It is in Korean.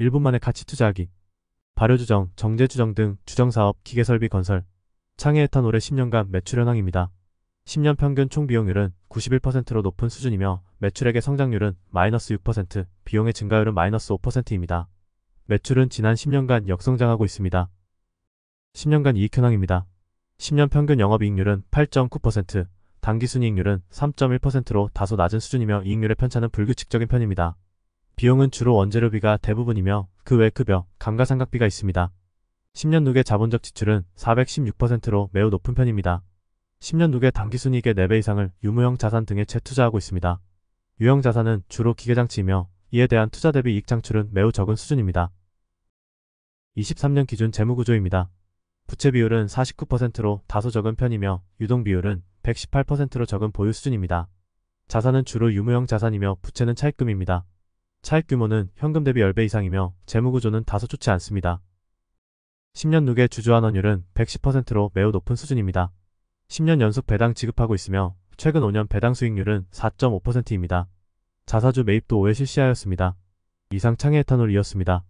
1분 만에 가치 투자하기, 발효주정, 정제주정 등 주정사업, 기계설비 건설, 창해 에탄올해 10년간 매출 현황입니다. 10년 평균 총 비용률은 91%로 높은 수준이며 매출액의 성장률은 마이너스 6%, 비용의 증가율은 마이너스 5%입니다. 매출은 지난 10년간 역성장하고 있습니다. 10년간 이익 현황입니다. 10년 평균 영업이익률은 8.9%, 단기순이익률은 3.1%로 다소 낮은 수준이며 이익률의 편차는 불규칙적인 편입니다. 비용은 주로 원재료비가 대부분이며 그 외 급여, 감가상각비가 있습니다. 10년 누계 자본적 지출은 416%로 매우 높은 편입니다. 10년 누계 단기순이익의 4배 이상을 유무형 자산 등에 재투자하고 있습니다. 유형 자산은 주로 기계장치이며 이에 대한 투자 대비 이익 창출은 매우 적은 수준입니다. 23년 기준 재무구조입니다. 부채 비율은 49%로 다소 적은 편이며 유동 비율은 118%로 적은 보유 수준입니다. 자산은 주로 유무형 자산이며 부채는 차입금입니다. 차익 규모는 현금 대비 10배 이상이며 재무구조는 다소 좋지 않습니다. 10년 누계 주주환원율은 110%로 매우 높은 수준입니다. 10년 연속 배당 지급하고 있으며 최근 5년 배당 수익률은 4.5%입니다. 자사주 매입도 5회 실시하였습니다. 이상 창의 에탄올이었습니다.